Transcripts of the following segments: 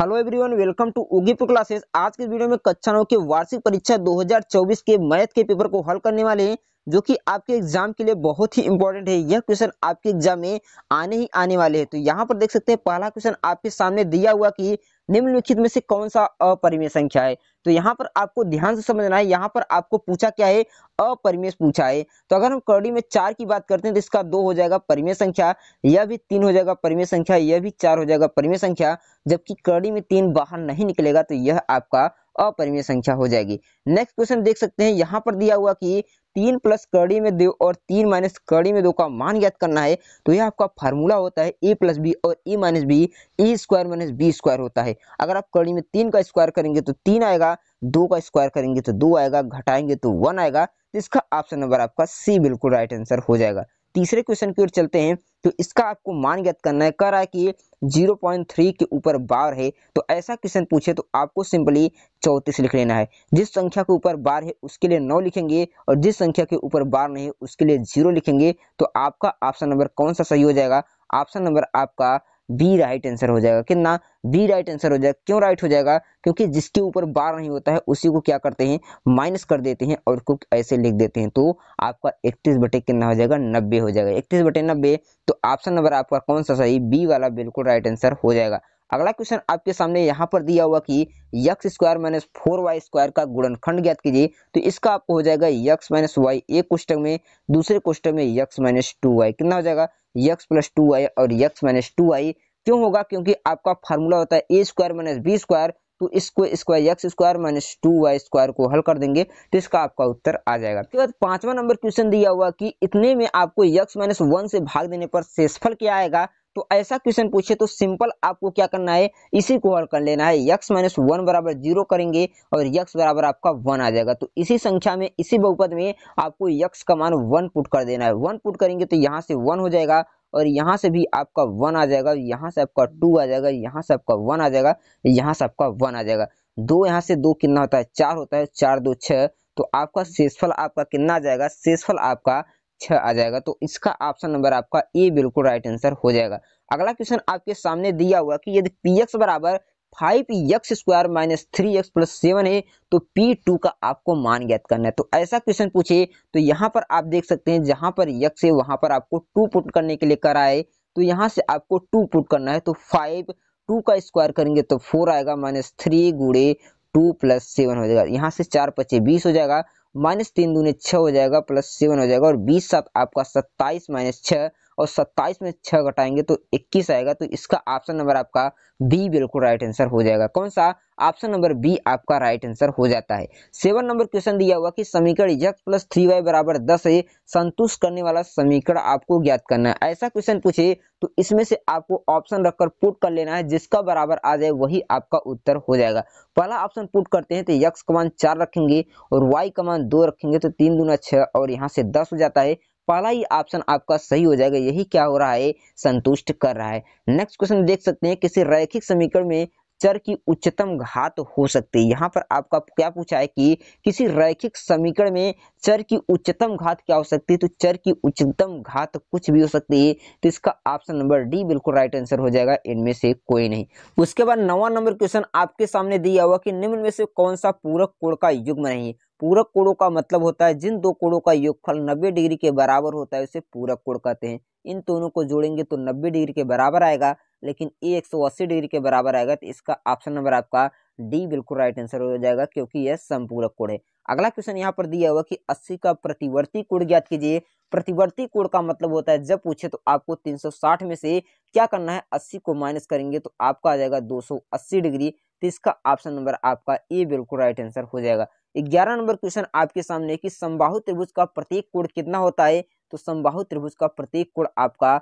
hello everyone welcome to Ugipur classes आज के video में कक्षा नौ की वार्षिक परीक्षा 2024 के मैथ के पेपर को हल करने वाले हैं जो कि आपके एग्जाम के लिए बहुत ही इंपॉर्टेंट है यह क्वेश्चन आपके एग्जाम में आने ही आने वाले हैं तो यहाँ पर देख सकते हैं पहला क्वेश्चन आपके सामने दिया हुआ कि निम्नलिखित में से कौन सा अपरिमेय संख्या है तो यहाँ पर आपको ध्यान से समझना है यहाँ पर आपको पूछा क्या है अपरिमेय पूछा है तो अगर हम कड़ी में चार की बात करते हैं तो इसका दो हो जाएगा परिमेय संख्या यह भी तीन हो जाएगा परिमेय संख्या यह भी चार हो जाएगा परिमेय संख्या जबकि कड़ी में तीन बाहर नहीं निकलेगा तो यह आपका अपरिमेय संख्या हो जाएगी नेक्स्ट क्वेश्चन देख सकते हैं यहाँ पर दिया हुआ कि तीन प्लस कड़ी में दो और तीन माइनस कड़ी में दो का मान ज्ञात करना है तो यह आपका फार्मूला होता है ए प्लस बी और A minus B A square minus B square होता है अगर आप कड़ी में तीन का स्क्वायर करेंगे तो तीन आएगा दो का स्क्वायर करेंगे तो दो आएगा घटाएंगे तो वन आएगा इसका ऑप्शन नंबर आपका सी बिल्कुल राइट आंसर हो जाएगा तीसरे क्वेश्चन की ओर चलते हैं तो इसका आपको मान ज्ञात करना है कह रहा है कि थ्री के ऊपर बार है तो ऐसा क्वेश्चन पूछे तो आपको सिंपली चौंतीस लिख लेना है जिस संख्या के ऊपर बार है उसके लिए नौ लिखेंगे और जिस संख्या के ऊपर बार नहीं है उसके लिए जीरो लिखेंगे तो आपका ऑप्शन नंबर कौन सा सही हो जाएगा ऑप्शन नंबर आपका बी राइट आंसर हो जाएगा कितना बी राइट आंसर हो जाएगा क्यों राइट हो जाएगा क्योंकि जिसके ऊपर बार नहीं होता है उसी को क्या करते हैं माइनस कर देते हैं और उसको ऐसे लिख देते हैं तो आपका इकतीस बटे कितना हो जाएगा नब्बे हो जाएगा इकतीस बटे नब्बे तो ऑप्शन नंबर आपका कौन सा सही बी वाला बिल्कुल राइट आंसर हो जाएगा अगला क्वेश्चन आपके सामने यहाँ पर दिया हुआ कि x square minus four y square का गुणनखंड ज्ञात कीजिए तो इसका आपको हो जाएगा यक्स माइनस वाई एक क्वेश्चन में दूसरे क्वेश्चन में यक्स माइनस टू वाई कितना हो जाएगा यक्स प्लस टू वाई और यक्स माइनस टू वाई क्यों होगा क्योंकि आपका फार्मूला होता है A square minus B square तो इसको square x square minus two y square को हल कर देंगे तो इसका आपका उत्तर आ जाएगा उसके बाद पांचवा नंबर क्वेश्चन दिया हुआ कि इतने में आपको यक्स माइनस वन से भाग देने पर शेषफल क्या आएगा तो ऐसा क्वेश्चन पूछे तो सिंपल आपको क्या करना है इसी को हल कर लेना है यक्स माइनस वन बराबर जीरो करेंगे और यक्स बराबर आपका वन आ जाएगा तो इसी संख्या में इसी बहुपद में आपको यक्स का मान वन पुट कर देना है वन पुट करेंगे तो यहाँ से वन हो जाएगा और यहाँ से भी आपका वन आ जाएगा यहाँ से आपका टू आ जाएगा यहाँ से आपका वन आ जाएगा यहाँ से आपका वन आ जाएगा दो यहाँ से दो कितना होता है चार होता है चार दो छः तो आपका शेषफल आपका कितना आ जाएगा शेषफल आपका छह आ जाएगा तो इसका ऑप्शन नंबर आपका ए बिल्कुल राइट आंसर हो जाएगा अगला क्वेश्चन आपके सामने दिया हुआ कि यदि पी एक्स बराबर five x square minus three x plus seven है तो पी टू का आपको मान ज्ञात करना है तो ऐसा क्वेश्चन पूछे तो यहाँ पर आप देख सकते हैं जहां पर यक्स है वहां पर आपको टू पुट करने के लिए कराए तो यहाँ से आपको टू पुट करना है तो फाइव टू का स्क्वायर करेंगे तो फोर आएगा माइनस थ्री गुड़े टू प्लस सेवन हो जाएगा यहाँ से चार पच्चीस बीस हो जाएगा माइनस तीन दूनी छः हो जाएगा प्लस सेवन हो जाएगा और बीस सात आपका सत्ताईस माइनस छः और 27 में छः घटाएंगे तो 21 आएगा तो इसका ऑप्शन नंबर आपका बी बिल्कुल राइट आंसर हो जाएगा कौन सा ऑप्शन नंबर बी आपका राइट आंसर हो जाता है सेवन नंबर क्वेश्चन दिया हुआ कि समीकरण यक्स प्लस थ्री वाई बराबर दस है संतुष्ट करने वाला समीकरण आपको ज्ञात करना है ऐसा क्वेश्चन पूछे तो इसमें से आपको ऑप्शन रखकर पुट कर लेना है जिसका बराबर आ जाए वही आपका उत्तर हो जाएगा पहला ऑप्शन पुट करते हैं तो यक्स कमान चार रखेंगे और वाई कमान दो रखेंगे तो तीन दूना छः और यहाँ से दस हो जाता है पहला ही ऑप्शन आपका सही हो जाएगा यही क्या हो रहा है संतुष्ट कर रहा है नेक्स्ट क्वेश्चन देख सकते हैं किसी रैखिक समीकरण में चर की उच्चतम घात हो सकती है यहाँ पर आपका क्या पूछा है कि किसी रैखिक समीकरण में चर की उच्चतम घात क्या हो सकती है तो चर की उच्चतम घात कुछ भी हो सकती है तो इसका ऑप्शन नंबर डी बिल्कुल राइट आंसर हो जाएगा इनमें से कोई नहीं उसके बाद नवा नंबर क्वेश्चन आपके सामने दिया हुआ कि निम्न में से कौन सा पूरक कोण का युग्म नहीं पूरक कोणों का मतलब होता है जिन दो कोणों का योगफल 90 डिग्री के बराबर होता है उसे पूरक कोण कहते हैं इन दोनों को जोड़ेंगे तो नब्बे डिग्री के बराबर आएगा लेकिन ए एक सौ अस्सी डिग्री के बराबर आएगा तो इसका ऑप्शन नंबर आपका डी बिल्कुल राइट आंसर हो जाएगा क्योंकि यह संपूरक कोड है अगला क्वेश्चन यहाँ पर दिया हुआ कि अस्सी का प्रतिवर्ती कोड ज्ञात कीजिए प्रतिवर्ती कोड का मतलब होता है जब पूछे तो आपको 360 में से क्या करना है 80 को माइनस करेंगे तो आपका आ जाएगा 280 डिग्री तो इसका ऑप्शन नंबर आपका ए बिल्कुल राइट आंसर हो जाएगा ग्यारह नंबर क्वेश्चन आपके सामने कि संबाहु त्रिभुज का प्रत्येक कोण कितना होता है तो समबाहु त्रिभुज का प्रत्येक कोण आपका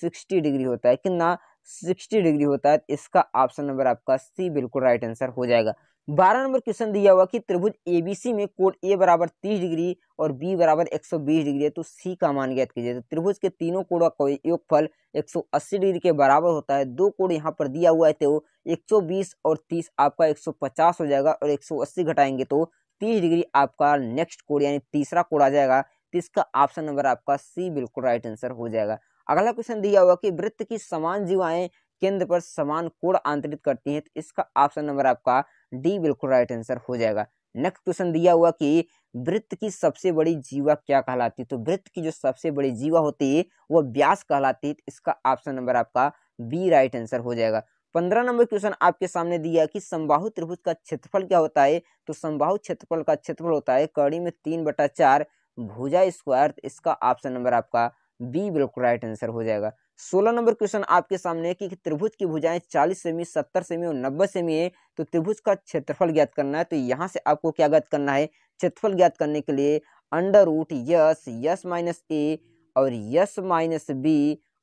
सिक्सटी डिग्री होता है कितना सिक्सटी डिग्री होता है इसका ऑप्शन नंबर आपका सी बिल्कुल राइट आंसर हो जाएगा बारह नंबर क्वेश्चन दिया हुआ कि त्रिभुज एबीसी में कोण ए बराबर तीस डिग्री और बी बराबर एक सौ बीस डिग्री है तो सी का मान ज्ञात कीजिए तो त्रिभुज के तीनों कोण का योगफल एक सौ अस्सी डिग्री के बराबर होता है दो कोण यहाँ पर दिया हुआ है तो एक सौ बीस और तीस आपका एक सौ पचास हो जाएगा और एक सौ अस्सी घटाएंगे तो तीस डिग्री आपका नेक्स्ट कोण यानी तीसरा कोण आ जाएगा तो इसका ऑप्शन नंबर आपका सी बिल्कुल राइट आंसर हो जाएगा अगला क्वेश्चन दिया हुआ कि वृत्त की समान जीवाएं केंद्र पर समान कोण आंतरित करती हैं तो इसका ऑप्शन नंबर आपका डी बिल्कुल राइट आंसर हो जाएगा नेक्स्ट क्वेश्चन दिया हुआ कि वृत्त की सबसे बड़ी जीवा क्या कहलाती है तो वृत्त की जो सबसे बड़ी जीवा होती है वो व्यास कहलाती है तो इसका ऑप्शन नंबर आपका बी राइट आंसर हो जाएगा पंद्रह नंबर क्वेश्चन आपके सामने दिया कि संबाहु त्रिभुज का क्षेत्रफल क्या होता है तो संबाहु क्षेत्रफल का क्षेत्रफल होता है कड़ी में तीन बटा चार भुजा स्क्वायर तो इसका ऑप्शन नंबर आपका बी बिल्कुल राइट आंसर हो जाएगा सोलह नंबर क्वेश्चन आपके सामने है कि त्रिभुज की भुजाएं चालीस सेमी सत्तर सेमी और नब्बे सेमी है तो त्रिभुज का क्षेत्रफल ज्ञात करना है तो यहाँ से आपको क्या ज्ञात करना है क्षेत्रफल ज्ञात करने के लिए under root S S minus A और यस माइनस बी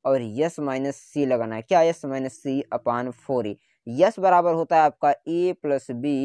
और यस माइनस सी लगाना है क्या S minus C upon four A S बराबर होता है आपका A plus B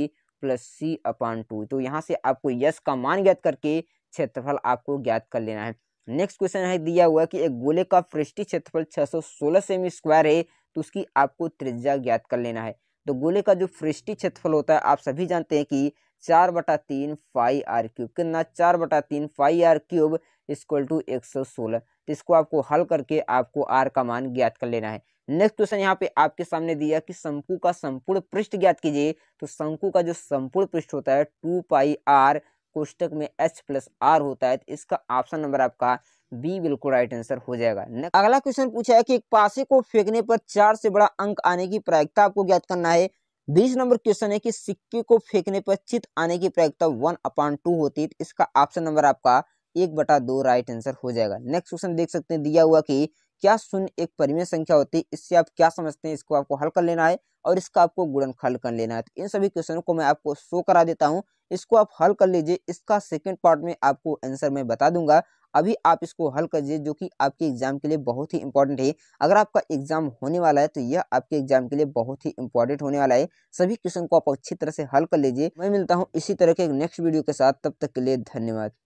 plus C upon two तो यहाँ से आपको यस का मान ज्ञात करके क्षेत्रफल आपको ज्ञात कर लेना है नेक्स्ट क्वेश्चन है दिया हुआ कि एक गोले का पृष्ठीय क्षेत्रफल 616 सेमी स्क्वायर है तो उसकी आपको त्रिज्या ज्ञात कर लेना है तो गोले का जो पृष्ठीय क्षेत्रफल होता है आप सभी जानते हैं कि चार बटा तीन फाइव आर क्यूब कितना चार बटा तीन five r cube equal to एक सौ सोलह तो इसको आपको हल करके आपको आर का मान ज्ञात कर लेना है नेक्स्ट क्वेश्चन यहाँ पे आपके सामने दिया कि शंकु का संपूर्ण पृष्ठ ज्ञात कीजिए तो शंकु का जो संपूर्ण पृष्ठ होता है टू पाई आर कोष्टक में एच प्लस आर होता है तो इसका ऑप्शन नंबर आपका बी बिल्कुल राइट आंसर हो जाएगा अगला क्वेश्चन पूछा है कि एक पासे को फेंकने पर चार से बड़ा अंक आने की प्रायिकता आपको ज्ञात करना है बीस नंबर क्वेश्चन है कि सिक्के को फेंकने पर चित आने की प्रायिकता वन अपॉन टू होती है तो इसका ऑप्शन नंबर आपका एक बटा दो राइट आंसर हो जाएगा नेक्स्ट क्वेश्चन देख सकते हैं दिया हुआ कि क्या शून्य एक परिमेय संख्या होती है इससे आप क्या समझते हैं इसको आपको हल कर लेना है और इसका आपको गुणनखंड कर लेना है तो इन सभी क्वेश्चनों को मैं आपको शो करा देता हूँ इसको आप हल कर लीजिए इसका सेकेंड पार्ट में आपको आंसर में बता दूंगा अभी आप इसको हल करिए जो कि आपके एग्जाम के लिए बहुत ही इंपॉर्टेंट है अगर आपका एग्जाम होने वाला है तो यह आपके एग्जाम के लिए बहुत ही इंपॉर्टेंट होने वाला है सभी क्वेश्चन को आप अच्छी तरह से हल कर लीजिए मैं मिलता हूँ इसी तरह के नेक्स्ट वीडियो के साथ तब तक के लिए धन्यवाद